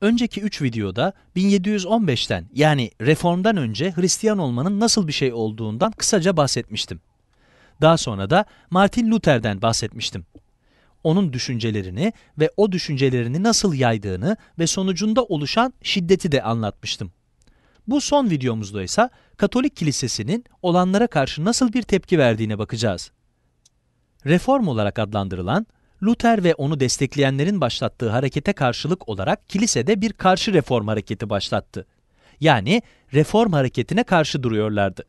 Önceki 3 videoda 1715'ten yani reformdan önce Hristiyan olmanın nasıl bir şey olduğundan kısaca bahsetmiştim. Daha sonra da Martin Luther'den bahsetmiştim. Onun düşüncelerini ve o düşüncelerini nasıl yaydığını ve sonucunda oluşan şiddeti de anlatmıştım. Bu son videomuzda ise Katolik Kilisesi'nin olanlara karşı nasıl bir tepki verdiğine bakacağız. Reform olarak adlandırılan Luther ve onu destekleyenlerin başlattığı harekete karşılık olarak kilisede bir karşı reform hareketi başlattı. Yani reform hareketine karşı duruyorlardı.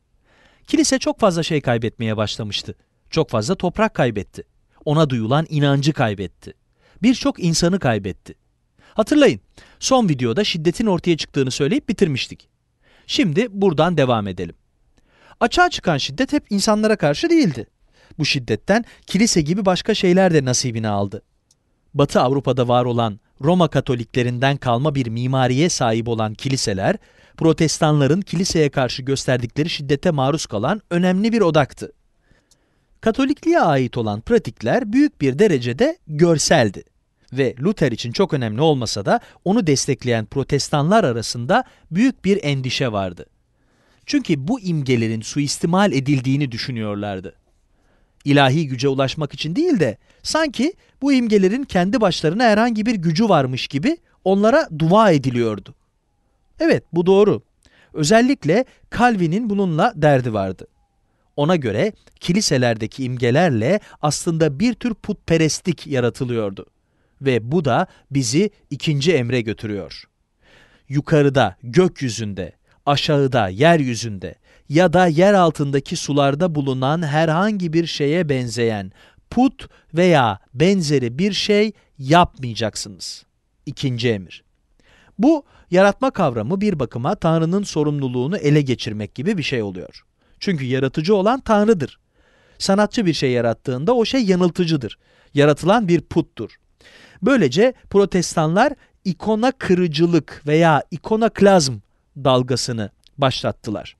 Kilise çok fazla şey kaybetmeye başlamıştı. Çok fazla toprak kaybetti. Ona duyulan inancı kaybetti. Birçok insanı kaybetti. Hatırlayın, son videoda şiddetin ortaya çıktığını söyleyip bitirmiştik. Şimdi buradan devam edelim. Açığa çıkan şiddet hep insanlara karşı değildi. Bu şiddetten kilise gibi başka şeyler de nasibini aldı. Batı Avrupa'da var olan Roma Katoliklerinden kalma bir mimariye sahip olan kiliseler, protestanların kiliseye karşı gösterdikleri şiddete maruz kalan önemli bir odaktı. Katolikliğe ait olan pratikler büyük bir derecede görseldi ve Luther için çok önemli olmasa da onu destekleyen protestanlar arasında büyük bir endişe vardı. Çünkü bu imgelerin suistimal edildiğini düşünüyorlardı ilahi güce ulaşmak için değil de sanki bu imgelerin kendi başlarına herhangi bir gücü varmış gibi onlara dua ediliyordu. Evet bu doğru. Özellikle Calvin'in bununla derdi vardı. Ona göre kiliselerdeki imgelerle aslında bir tür putperestlik yaratılıyordu. Ve bu da bizi ikinci emre götürüyor. Yukarıda, gökyüzünde, aşağıda, yeryüzünde ya da yer altındaki sularda bulunan herhangi bir şeye benzeyen put veya benzeri bir şey yapmayacaksınız. İkinci emir. Bu yaratma kavramı bir bakıma Tanrı'nın sorumluluğunu ele geçirmek gibi bir şey oluyor. Çünkü yaratıcı olan Tanrı'dır. Sanatçı bir şey yarattığında o şey yanıltıcıdır. Yaratılan bir puttur. Böylece protestanlar ikona kırıcılık veya ikona klazm dalgasını başlattılar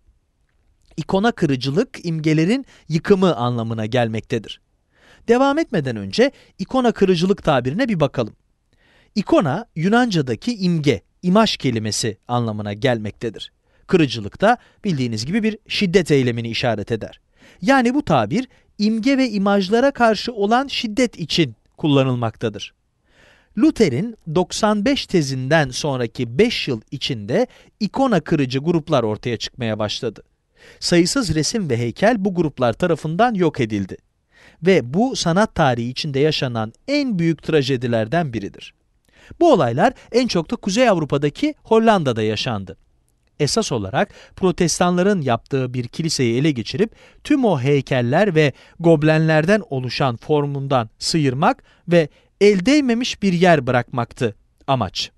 ikona kırıcılık imgelerin yıkımı anlamına gelmektedir. Devam etmeden önce ikona kırıcılık tabirine bir bakalım. İkona Yunanca'daki imge, imaj kelimesi anlamına gelmektedir. Kırıcılık da bildiğiniz gibi bir şiddet eylemini işaret eder. Yani bu tabir imge ve imajlara karşı olan şiddet için kullanılmaktadır. Luther'in 95 tezinden sonraki 5 yıl içinde ikona kırıcı gruplar ortaya çıkmaya başladı sayısız resim ve heykel bu gruplar tarafından yok edildi. Ve bu sanat tarihi içinde yaşanan en büyük trajedilerden biridir. Bu olaylar en çok da Kuzey Avrupa'daki Hollanda'da yaşandı. Esas olarak protestanların yaptığı bir kiliseyi ele geçirip tüm o heykeller ve goblenlerden oluşan formundan sıyırmak ve el değmemiş bir yer bırakmaktı amaç.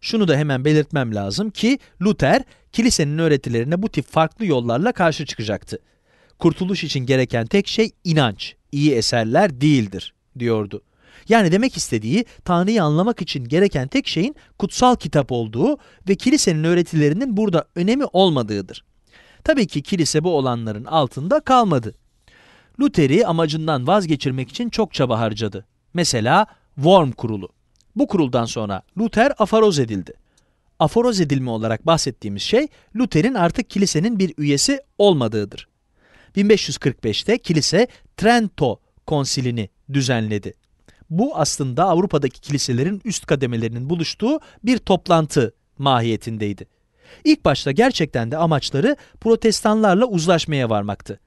Şunu da hemen belirtmem lazım ki Luther kilisenin öğretilerine bu tip farklı yollarla karşı çıkacaktı. Kurtuluş için gereken tek şey inanç, iyi eserler değildir, diyordu. Yani demek istediği Tanrı'yı anlamak için gereken tek şeyin kutsal kitap olduğu ve kilisenin öğretilerinin burada önemi olmadığıdır. Tabii ki kilise bu olanların altında kalmadı. Luther'i amacından vazgeçirmek için çok çaba harcadı. Mesela Worm kurulu. Bu kuruldan sonra Luther afaroz edildi aforoz edilme olarak bahsettiğimiz şey Luther'in artık kilisenin bir üyesi olmadığıdır. 1545'te kilise Trento konsilini düzenledi. Bu aslında Avrupa'daki kiliselerin üst kademelerinin buluştuğu bir toplantı mahiyetindeydi. İlk başta gerçekten de amaçları protestanlarla uzlaşmaya varmaktı.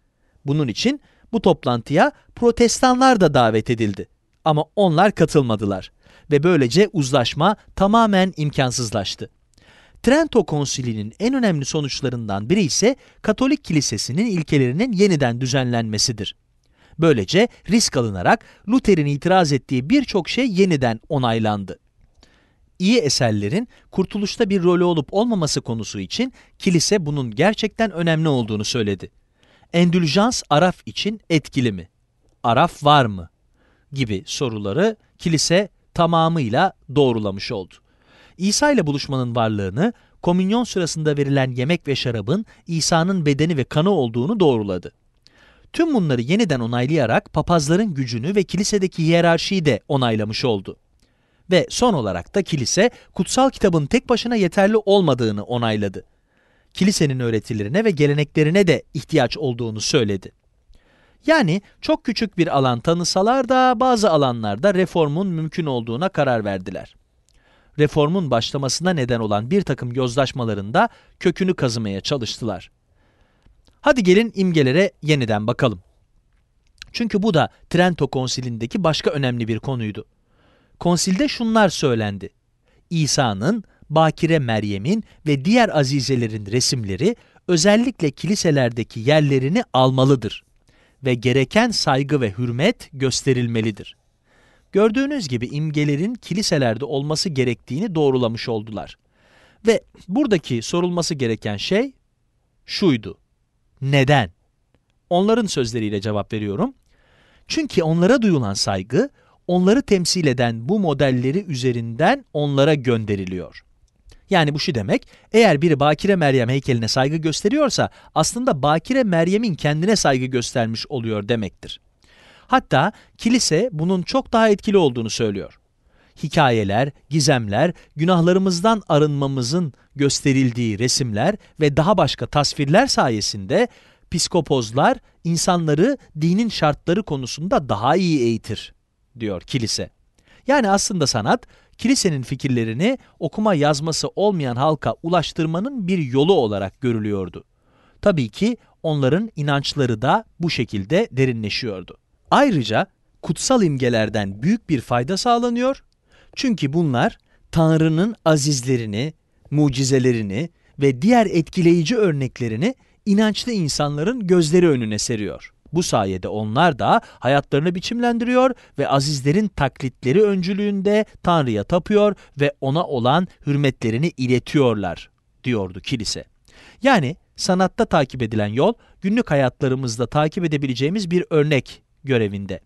Bunun için bu toplantıya protestanlar da davet edildi. Ama onlar katılmadılar ve böylece uzlaşma tamamen imkansızlaştı. Trento Konsili'nin en önemli sonuçlarından biri ise Katolik Kilisesi'nin ilkelerinin yeniden düzenlenmesidir. Böylece risk alınarak Luther'in itiraz ettiği birçok şey yeniden onaylandı. İyi eserlerin kurtuluşta bir rolü olup olmaması konusu için kilise bunun gerçekten önemli olduğunu söyledi. Endüljans Araf için etkili mi? Araf var mı? gibi soruları kilise tamamıyla doğrulamış oldu. İsa ile buluşmanın varlığını, komünyon sırasında verilen yemek ve şarabın İsa'nın bedeni ve kanı olduğunu doğruladı. Tüm bunları yeniden onaylayarak papazların gücünü ve kilisedeki hiyerarşiyi de onaylamış oldu. Ve son olarak da kilise kutsal kitabın tek başına yeterli olmadığını onayladı. Kilisenin öğretilerine ve geleneklerine de ihtiyaç olduğunu söyledi. Yani çok küçük bir alan tanısalar da bazı alanlarda reformun mümkün olduğuna karar verdiler reformun başlamasına neden olan bir takım yozlaşmalarında kökünü kazımaya çalıştılar. Hadi gelin imgelere yeniden bakalım. Çünkü bu da Trento konsilindeki başka önemli bir konuydu. Konsilde şunlar söylendi. İsa'nın, Bakire Meryem'in ve diğer azizelerin resimleri özellikle kiliselerdeki yerlerini almalıdır ve gereken saygı ve hürmet gösterilmelidir gördüğünüz gibi imgelerin kiliselerde olması gerektiğini doğrulamış oldular. Ve buradaki sorulması gereken şey şuydu. Neden? Onların sözleriyle cevap veriyorum. Çünkü onlara duyulan saygı, onları temsil eden bu modelleri üzerinden onlara gönderiliyor. Yani bu şu demek, eğer biri Bakire Meryem heykeline saygı gösteriyorsa aslında Bakire Meryem'in kendine saygı göstermiş oluyor demektir. Hatta kilise bunun çok daha etkili olduğunu söylüyor. Hikayeler, gizemler, günahlarımızdan arınmamızın gösterildiği resimler ve daha başka tasvirler sayesinde psikopozlar insanları dinin şartları konusunda daha iyi eğitir, diyor kilise. Yani aslında sanat, kilisenin fikirlerini okuma yazması olmayan halka ulaştırmanın bir yolu olarak görülüyordu. Tabii ki onların inançları da bu şekilde derinleşiyordu. Ayrıca kutsal imgelerden büyük bir fayda sağlanıyor. Çünkü bunlar Tanrı'nın azizlerini, mucizelerini ve diğer etkileyici örneklerini inançlı insanların gözleri önüne seriyor. Bu sayede onlar da hayatlarını biçimlendiriyor ve azizlerin taklitleri öncülüğünde Tanrı'ya tapıyor ve ona olan hürmetlerini iletiyorlar diyordu kilise. Yani sanatta takip edilen yol günlük hayatlarımızda takip edebileceğimiz bir örnek görevinde.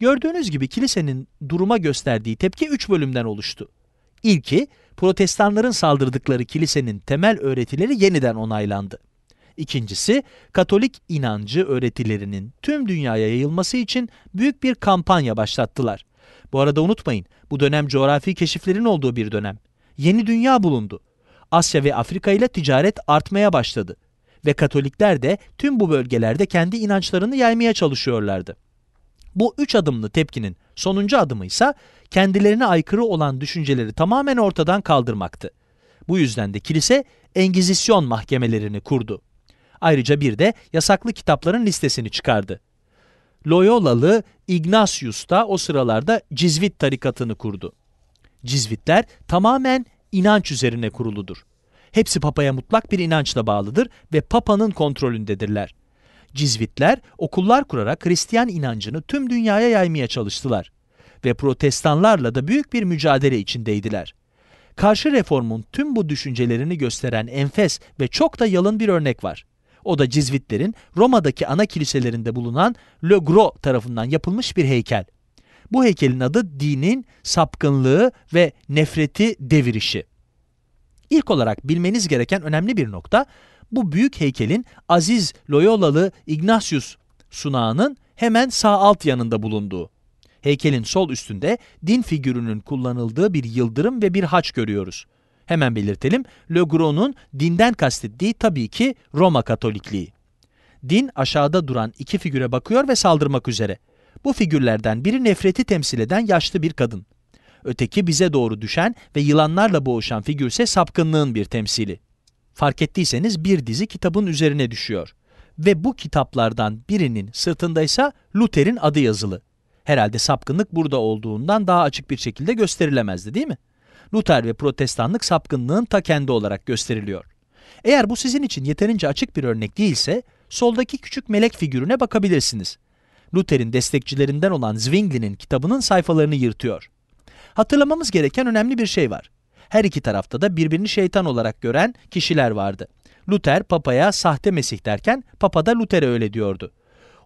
Gördüğünüz gibi kilisenin duruma gösterdiği tepki üç bölümden oluştu. İlki, protestanların saldırdıkları kilisenin temel öğretileri yeniden onaylandı. İkincisi, Katolik inancı öğretilerinin tüm dünyaya yayılması için büyük bir kampanya başlattılar. Bu arada unutmayın, bu dönem coğrafi keşiflerin olduğu bir dönem. Yeni dünya bulundu. Asya ve Afrika ile ticaret artmaya başladı ve Katolikler de tüm bu bölgelerde kendi inançlarını yaymaya çalışıyorlardı. Bu üç adımlı tepkinin sonuncu adımı ise kendilerine aykırı olan düşünceleri tamamen ortadan kaldırmaktı. Bu yüzden de kilise Engizisyon mahkemelerini kurdu. Ayrıca bir de yasaklı kitapların listesini çıkardı. Loyolalı Ignatius da o sıralarda Cizvit tarikatını kurdu. Cizvitler tamamen inanç üzerine kuruludur. Hepsi papaya mutlak bir inançla bağlıdır ve papanın kontrolündedirler. Cizvitler okullar kurarak Hristiyan inancını tüm dünyaya yaymaya çalıştılar ve protestanlarla da büyük bir mücadele içindeydiler. Karşı reformun tüm bu düşüncelerini gösteren enfes ve çok da yalın bir örnek var. O da Cizvitlerin Roma'daki ana kiliselerinde bulunan Le Gros tarafından yapılmış bir heykel. Bu heykelin adı dinin sapkınlığı ve nefreti devirişi. İlk olarak bilmeniz gereken önemli bir nokta, bu büyük heykelin Aziz Loyolalı Ignatius sunağının hemen sağ alt yanında bulunduğu. Heykelin sol üstünde din figürünün kullanıldığı bir yıldırım ve bir haç görüyoruz. Hemen belirtelim, Le Gros'un dinden kastettiği tabii ki Roma Katolikliği. Din aşağıda duran iki figüre bakıyor ve saldırmak üzere. Bu figürlerden biri nefreti temsil eden yaşlı bir kadın. Öteki bize doğru düşen ve yılanlarla boğuşan figürse sapkınlığın bir temsili. Fark ettiyseniz bir dizi kitabın üzerine düşüyor. Ve bu kitaplardan birinin sırtındaysa Luther'in adı yazılı. Herhalde sapkınlık burada olduğundan daha açık bir şekilde gösterilemezdi değil mi? Luther ve protestanlık sapkınlığın ta kendi olarak gösteriliyor. Eğer bu sizin için yeterince açık bir örnek değilse, soldaki küçük melek figürüne bakabilirsiniz. Luther'in destekçilerinden olan Zwingli'nin kitabının sayfalarını yırtıyor. Hatırlamamız gereken önemli bir şey var. Her iki tarafta da birbirini şeytan olarak gören kişiler vardı. Luther papaya sahte mesih derken papa da Luther'e öyle diyordu.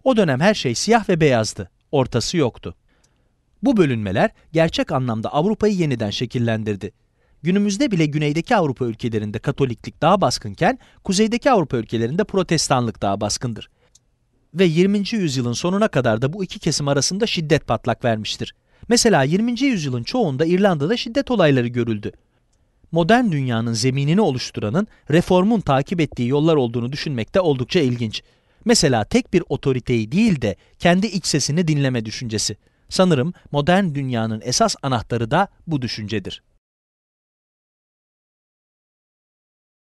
O dönem her şey siyah ve beyazdı. Ortası yoktu. Bu bölünmeler gerçek anlamda Avrupa'yı yeniden şekillendirdi. Günümüzde bile güneydeki Avrupa ülkelerinde Katoliklik daha baskınken kuzeydeki Avrupa ülkelerinde Protestanlık daha baskındır. Ve 20. yüzyılın sonuna kadar da bu iki kesim arasında şiddet patlak vermiştir. Mesela 20. yüzyılın çoğunda İrlanda'da şiddet olayları görüldü. Modern dünyanın zeminini oluşturanın reformun takip ettiği yollar olduğunu düşünmek de oldukça ilginç. Mesela tek bir otoriteyi değil de kendi iç sesini dinleme düşüncesi. Sanırım modern dünyanın esas anahtarı da bu düşüncedir.